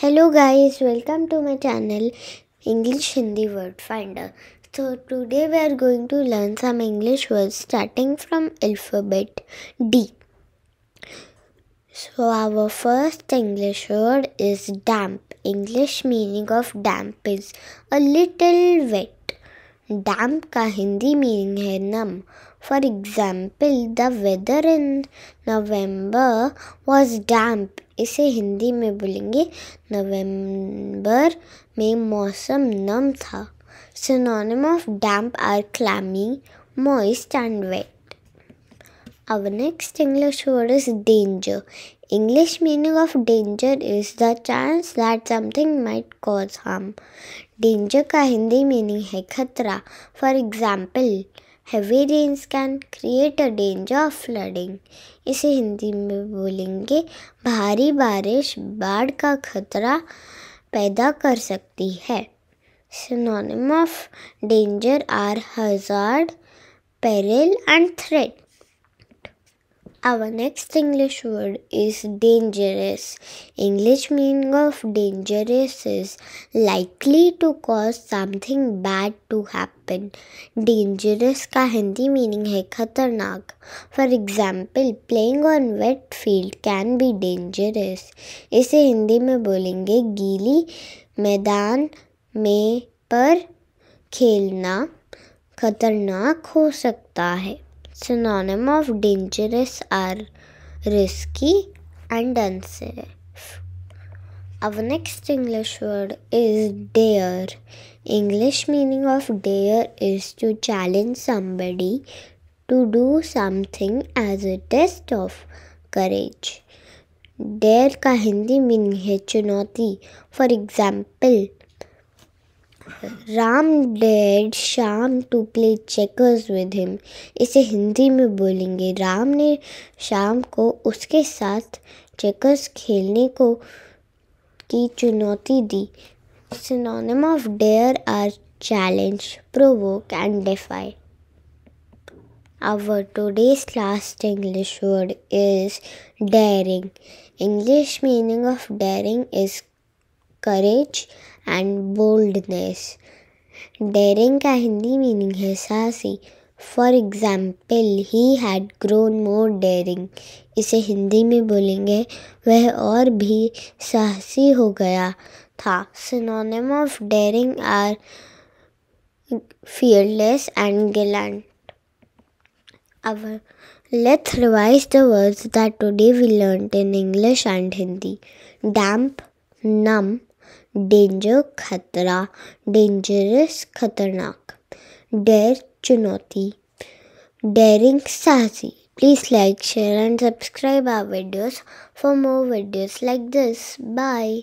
hello guys welcome to my channel english hindi word finder so today we are going to learn some english words starting from alphabet d so our first english word is damp english meaning of damp is a little wet damp ka hindi meaning hai numb for example the weather in november was damp इसे हिंदी में बोलेंगे नवंबर में मौसम नम था synonym of damp are clammy moist and wet our next English word is danger English meaning of danger is the chance that something might cause harm danger का Hindi meaning है खतरा for example heavy rains can create a danger of flooding इसे हिंदी में बोलेंगे भारी बारिश बाढ़ का खतरा पैदा कर सकती है synonym of danger are hazard peril and threat Our next English word is dangerous. English meaning of dangerous is likely to cause something bad to happen. Dangerous का हिंदी meaning है खतरनाक for example playing on wet field can be dangerous इसे हिंदी में बोलेंगे गीली मैदान में पर खेलना खतरनाक हो सकता है Synonym of dangerous are risky and unsafe. Our next English word is dare. English meaning of dare is to challenge somebody to do something as a test of courage. Dare ka Hindi meaning है चुनौती. For example, Ram डेड Shyam to play checkers with him इसे हिंदी में बोलेंगे राम ने शाम को उसके साथ चेकर्स खेलने को की चुनौती दी synonym of dare are challenge provoke and defy Our today's last English word is daring English meaning of daring is courage and boldness daring का हिंदी मीनिंग है साहसी for example he had grown more daring इसे हिंदी में बोलेंगे वह और भी साहसी हो गया था synonym of daring are fearless and gallant. Our, let's revise the words that today we learnt in English and Hindi. Damp, numb, danger खतरा डेंजरस खतरनाक डेर चुनौती डेरिंग साहसी please like share and subscribe our videos for more videos like this bye